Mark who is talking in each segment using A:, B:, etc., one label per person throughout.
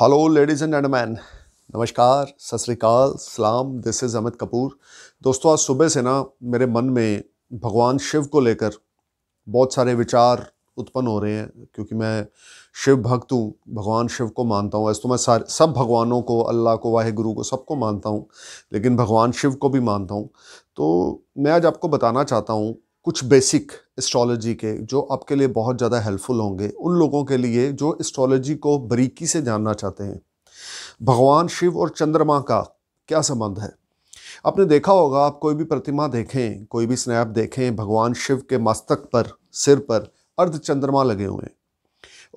A: hello ladies and gentleman नमस्कार सत श्रीकाल सलाम दिस इज़ अमित कपूर दोस्तों आज सुबह से ना मेरे मन में भगवान शिव को लेकर बहुत सारे विचार उत्पन्न हो रहे हैं क्योंकि मैं शिव भक्त हूँ भगवान शिव को मानता हूँ ऐसे तो मैं सारे सब भगवानों को अल्लाह को वाहे गुरु को सबको मानता हूँ लेकिन भगवान शिव को भी मानता हूँ तो मैं आज आपको बताना चाहता हूँ कुछ बेसिक एस्ट्रोलॉजी के जो आपके लिए बहुत ज़्यादा हेल्पफुल होंगे उन लोगों के लिए जो एस्ट्रोलॉजी को बरीकी से जानना चाहते हैं भगवान शिव और चंद्रमा का क्या संबंध है आपने देखा होगा आप कोई भी प्रतिमा देखें कोई भी स्नैप देखें भगवान शिव के मस्तक पर सिर पर अर्ध चंद्रमा लगे हुए हैं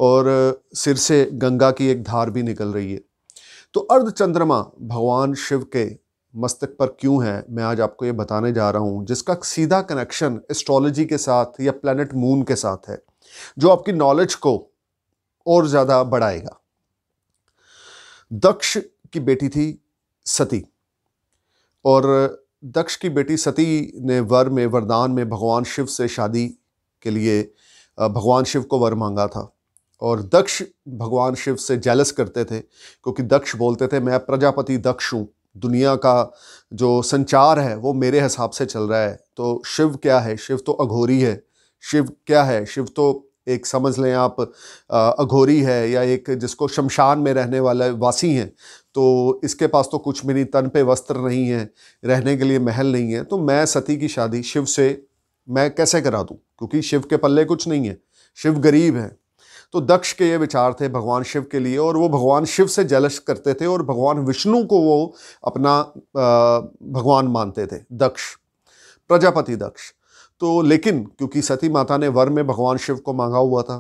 A: और सिर से गंगा की एक धार भी निकल रही है तो अर्ध चंद्रमा भगवान शिव के मस्तक पर क्यों है मैं आज आपको ये बताने जा रहा हूँ जिसका सीधा कनेक्शन एस्ट्रोलॉजी के साथ या प्लानट मून के साथ है जो आपकी नॉलेज को और ज़्यादा बढ़ाएगा दक्ष की बेटी थी सती और दक्ष की बेटी सती ने वर में वरदान में भगवान शिव से शादी के लिए भगवान शिव को वर मांगा था और दक्ष भगवान शिव से जैलस करते थे क्योंकि दक्ष बोलते थे मैं प्रजापति दक्ष हूँ दुनिया का जो संचार है वो मेरे हिसाब से चल रहा है तो शिव क्या है शिव तो अघोरी है शिव क्या है शिव तो एक समझ लें आप अघोरी है या एक जिसको शमशान में रहने वाला वासी हैं तो इसके पास तो कुछ भी नहीं तन पे वस्त्र नहीं है रहने के लिए महल नहीं है तो मैं सती की शादी शिव से मैं कैसे करा दूँ क्योंकि शिव के पल्ले कुछ नहीं है शिव गरीब है तो दक्ष के ये विचार थे भगवान शिव के लिए और वो भगवान शिव से जलस करते थे और भगवान विष्णु को वो अपना भगवान मानते थे दक्ष प्रजापति दक्ष तो लेकिन क्योंकि सती माता ने वर में भगवान शिव को मांगा हुआ था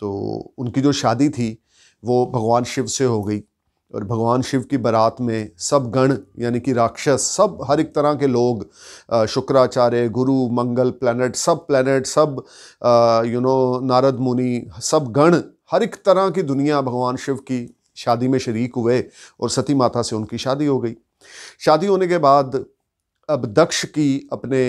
A: तो उनकी जो शादी थी वो भगवान शिव से हो गई और भगवान शिव की बारात में सब गण यानी कि राक्षस सब हर एक तरह के लोग शुक्राचार्य गुरु मंगल प्लैनेट सब प्लैनेट सब यू नो नारद मुनि सब गण हर एक तरह की दुनिया भगवान शिव की शादी में शरीक हुए और सती माता से उनकी शादी हो गई शादी होने के बाद अब दक्ष की अपने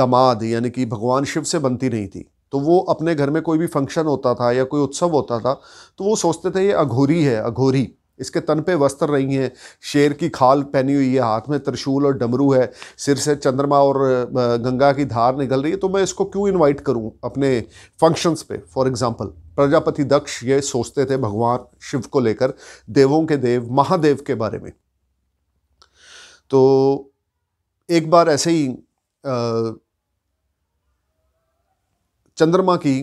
A: दमाद यानी कि भगवान शिव से बनती नहीं थी तो वो अपने घर में कोई भी फंक्शन होता था या कोई उत्सव होता था तो वो सोचते थे ये अघोरी है अघोरी इसके तन पे वस्त्र रही हैं शेर की खाल पहनी हुई है हाथ में त्रिशूल और डमरू है सिर से चंद्रमा और गंगा की धार निकल रही है तो मैं इसको क्यों इनवाइट करूं अपने फंक्शंस पे फॉर एग्जांपल प्रजापति दक्ष ये सोचते थे भगवान शिव को लेकर देवों के देव महादेव के बारे में तो एक बार ऐसे ही चंद्रमा की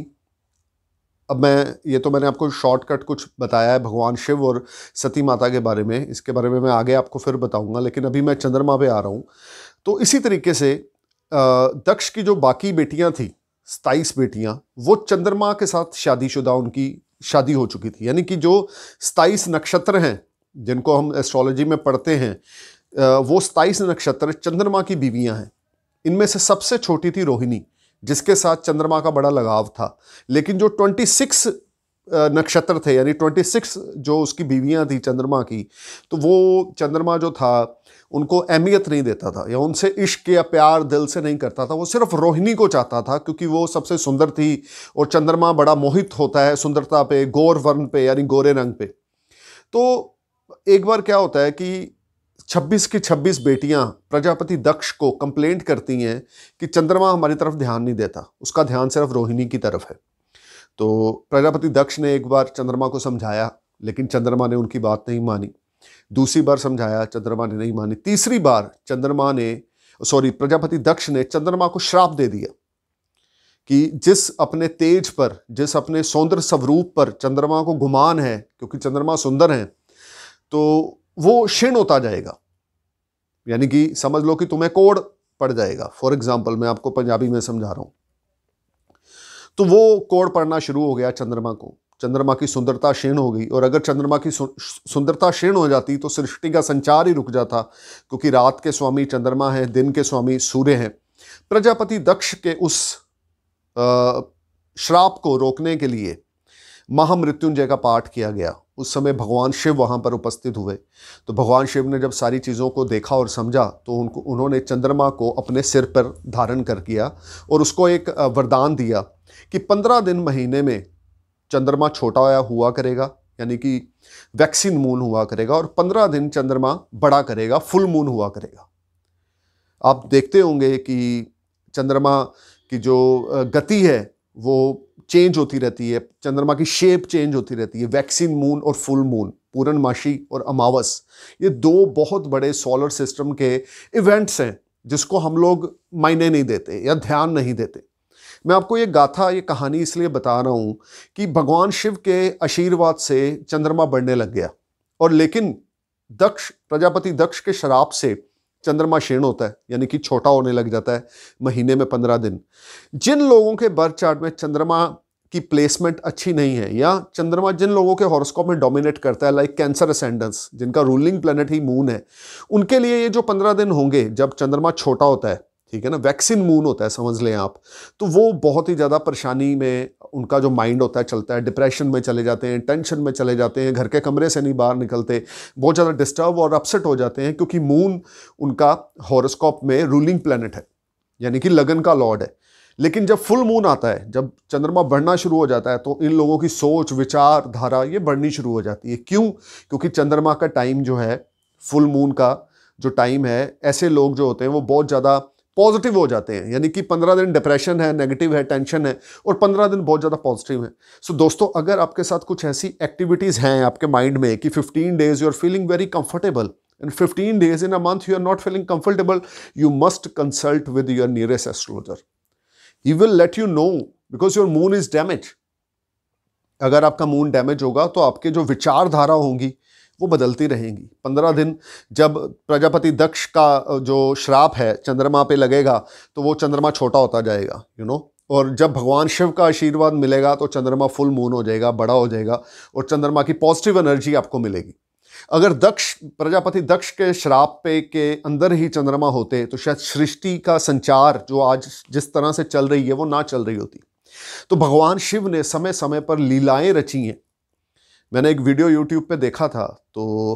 A: अब मैं ये तो मैंने आपको शॉर्टकट कुछ बताया है भगवान शिव और सती माता के बारे में इसके बारे में मैं आगे आपको फिर बताऊंगा लेकिन अभी मैं चंद्रमा पे आ रहा हूँ तो इसी तरीके से दक्ष की जो बाकी बेटियाँ थी सताईस बेटियाँ वो चंद्रमा के साथ शादीशुदा उनकी शादी हो चुकी थी यानी कि जो सताईस नक्षत्र हैं जिनको हम एस्ट्रोलॉजी में पढ़ते हैं वो सताईस नक्षत्र चंद्रमा की बीवियाँ हैं इनमें से सबसे छोटी थी रोहिणी जिसके साथ चंद्रमा का बड़ा लगाव था लेकिन जो 26 नक्षत्र थे यानी 26 जो उसकी बीवियां थी चंद्रमा की तो वो चंद्रमा जो था उनको अहमियत नहीं देता था या उनसे इश्क या प्यार दिल से नहीं करता था वो सिर्फ रोहिणी को चाहता था क्योंकि वो सबसे सुंदर थी और चंद्रमा बड़ा मोहित होता है सुंदरता पे गौर वर्ण पे यानी गोरे रंग पे तो एक बार क्या होता है कि 26 की 26 बेटियां प्रजापति दक्ष को कंप्लेंट करती हैं कि चंद्रमा हमारी तरफ ध्यान नहीं देता उसका ध्यान सिर्फ रोहिणी की तरफ है तो प्रजापति दक्ष ने एक बार चंद्रमा को समझाया लेकिन चंद्रमा ने उनकी बात नहीं मानी दूसरी बार समझाया चंद्रमा ने नहीं मानी तीसरी बार चंद्रमा ने सॉरी प्रजापति दक्ष ने चंद्रमा को श्राप दे दिया कि जिस अपने तेज पर जिस अपने सौंदर्य स्वरूप पर चंद्रमा को गुमान है क्योंकि चंद्रमा सुंदर हैं तो वो क्षीण होता जाएगा यानी कि समझ लो कि तुम्हें कोड पड़ जाएगा फॉर एग्जाम्पल मैं आपको पंजाबी में समझा रहा हूँ तो वो कोड पढ़ना शुरू हो गया चंद्रमा को चंद्रमा की सुंदरता क्षीण हो गई और अगर चंद्रमा की सुंदरता क्षीण हो जाती तो सृष्टि का संचार ही रुक जाता क्योंकि रात के स्वामी चंद्रमा हैं दिन के स्वामी सूर्य हैं प्रजापति दक्ष के उस श्राप को रोकने के लिए महामृत्युंजय का पाठ किया गया उस समय भगवान शिव वहाँ पर उपस्थित हुए तो भगवान शिव ने जब सारी चीज़ों को देखा और समझा तो उनको उन्होंने चंद्रमा को अपने सिर पर धारण कर किया और उसको एक वरदान दिया कि पंद्रह दिन महीने में चंद्रमा छोटा हुआ करेगा यानी कि वैक्सीन मून हुआ करेगा और पंद्रह दिन चंद्रमा बड़ा करेगा फुल मून हुआ करेगा आप देखते होंगे कि चंद्रमा की जो गति है वो चेंज होती रहती है चंद्रमा की शेप चेंज होती रहती है वैक्सीन मून और फुल मून पूर्णमाशी और अमावस ये दो बहुत बड़े सोलर सिस्टम के इवेंट्स हैं जिसको हम लोग मायने नहीं देते या ध्यान नहीं देते मैं आपको ये गाथा ये कहानी इसलिए बता रहा हूँ कि भगवान शिव के आशीर्वाद से चंद्रमा बढ़ने लग गया और लेकिन दक्ष प्रजापति दक्ष के शराब से चंद्रमा क्षीण होता है यानी कि छोटा होने लग जाता है महीने में पंद्रह दिन जिन लोगों के बर्थ चार्ट में चंद्रमा की प्लेसमेंट अच्छी नहीं है या चंद्रमा जिन लोगों के हॉरोस्कोप में डोमिनेट करता है लाइक कैंसर असेंडेंस जिनका रूलिंग प्लानट ही मून है उनके लिए ये जो पंद्रह दिन होंगे जब चंद्रमा छोटा होता है ठीक है ना वैक्सीन मून होता है समझ लें आप तो वो बहुत ही ज़्यादा परेशानी में उनका जो माइंड होता है चलता है डिप्रेशन में चले जाते हैं टेंशन में चले जाते हैं घर के कमरे से नहीं बाहर निकलते बहुत ज़्यादा डिस्टर्ब और अपसेट हो जाते हैं क्योंकि मून उनका हॉरोस्कोप में रूलिंग प्लानट है यानी कि लगन का लॉर्ड है लेकिन जब फुल मून आता है जब चंद्रमा बढ़ना शुरू हो जाता है तो इन लोगों की सोच विचार धारा ये बढ़नी शुरू हो जाती है क्यों क्योंकि चंद्रमा का टाइम जो है फुल मून का जो टाइम है ऐसे लोग जो होते हैं वो बहुत ज़्यादा पॉजिटिव हो जाते हैं यानी कि पंद्रह दिन डिप्रेशन है नेगेटिव है टेंशन है और पंद्रह दिन बहुत ज़्यादा पॉजिटिव है सो so, दोस्तों अगर आपके साथ कुछ ऐसी एक्टिविटीज़ हैं आपके माइंड में कि fifteen days you are feeling very comfortable in fifteen days in a month you are not feeling comfortable you must consult with your nearest astrologer he will let you know because your moon is damage अगर आपका moon damage होगा तो आपके जो विचारधारा होंगी वो बदलती रहेंगी पंद्रह दिन जब प्रजापति दक्ष का जो श्राप है चंद्रमा पे लगेगा तो वो चंद्रमा छोटा होता जाएगा यू नो और जब भगवान शिव का आशीर्वाद मिलेगा तो चंद्रमा फुल मून हो जाएगा बड़ा हो जाएगा और चंद्रमा की पॉजिटिव एनर्जी आपको मिलेगी अगर दक्ष प्रजापति दक्ष के श्राप पे के अंदर ही चंद्रमा होते तो शायद सृष्टि का संचार जो आज जिस तरह से चल रही है वो ना चल रही होती तो भगवान शिव ने समय समय पर लीलाएं रची हैं मैंने एक वीडियो यूट्यूब पे देखा था तो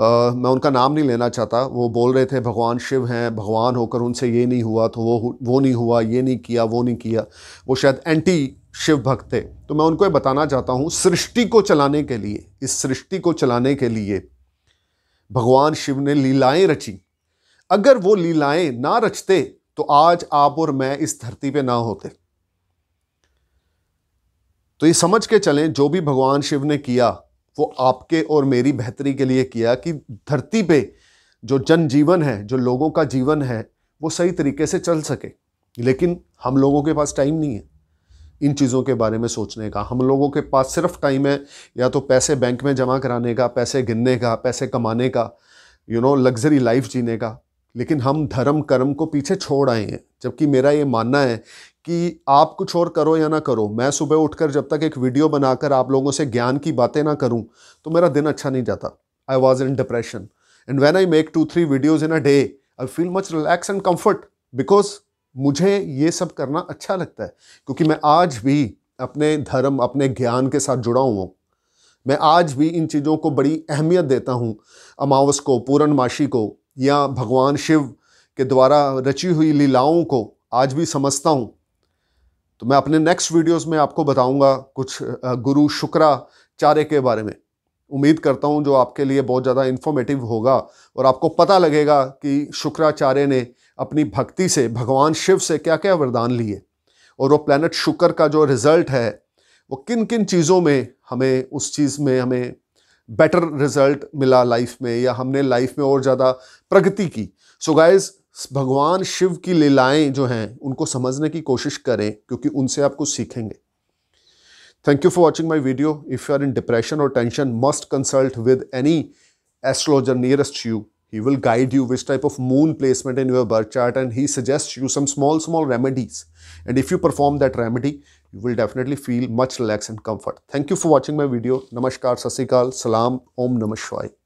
A: आ, मैं उनका नाम नहीं लेना चाहता वो बोल रहे थे भगवान शिव हैं भगवान होकर उनसे ये नहीं हुआ तो वो वो नहीं हुआ ये नहीं किया वो नहीं किया वो शायद एंटी शिव भक्त थे तो मैं उनको ये बताना चाहता हूँ सृष्टि को चलाने के लिए इस सृष्टि को चलाने के लिए भगवान शिव ने लीलाएँ रची अगर वो लीलाएँ ना रचते तो आज आप और मैं इस धरती पर ना होते तो ये समझ के चलें जो भी भगवान शिव ने किया वो आपके और मेरी बेहतरी के लिए किया कि धरती पे जो जनजीवन है जो लोगों का जीवन है वो सही तरीके से चल सके लेकिन हम लोगों के पास टाइम नहीं है इन चीज़ों के बारे में सोचने का हम लोगों के पास सिर्फ टाइम है या तो पैसे बैंक में जमा कराने का पैसे गिनने का पैसे कमाने का यू नो लग्जरी लाइफ जीने का लेकिन हम धर्म कर्म को पीछे छोड़ आए हैं जबकि मेरा ये मानना है कि आप कुछ और करो या ना करो मैं सुबह उठकर जब तक एक वीडियो बनाकर आप लोगों से ज्ञान की बातें ना करूं तो मेरा दिन अच्छा नहीं जाता I was in depression and when I make two three videos in a day I feel much relax and comfort because मुझे ये सब करना अच्छा लगता है क्योंकि मैं आज भी अपने धर्म अपने ज्ञान के साथ जुड़ा हुआ हूँ मैं आज भी इन चीज़ों को बड़ी अहमियत देता हूँ अमावस को पूर्णमाशी को या भगवान शिव के द्वारा रची हुई लीलाओं को आज भी समझता हूँ तो मैं अपने नेक्स्ट वीडियोस में आपको बताऊंगा कुछ गुरु शुक्राचार्य के बारे में उम्मीद करता हूं जो आपके लिए बहुत ज़्यादा इन्फॉर्मेटिव होगा और आपको पता लगेगा कि शुक्राचार्य ने अपनी भक्ति से भगवान शिव से क्या क्या वरदान लिए और वो प्लानट शुक्र का जो रिज़ल्ट है वो किन किन चीज़ों में हमें उस चीज़ में हमें बेटर रिज़ल्ट मिला लाइफ में या हमने लाइफ में और ज़्यादा प्रगति की सो so गाइज़ भगवान शिव की लीलाएं जो हैं उनको समझने की कोशिश करें क्योंकि उनसे आप कुछ सीखेंगे thank you for watching my video if you are in depression और tension must consult with any astrologer nearest you he will guide you which type of moon placement in your birth chart and he suggests you some small small remedies and if you perform that remedy you will definitely feel much relax and comfort thank you for watching my video namaskar sasikal salam om namah shivaya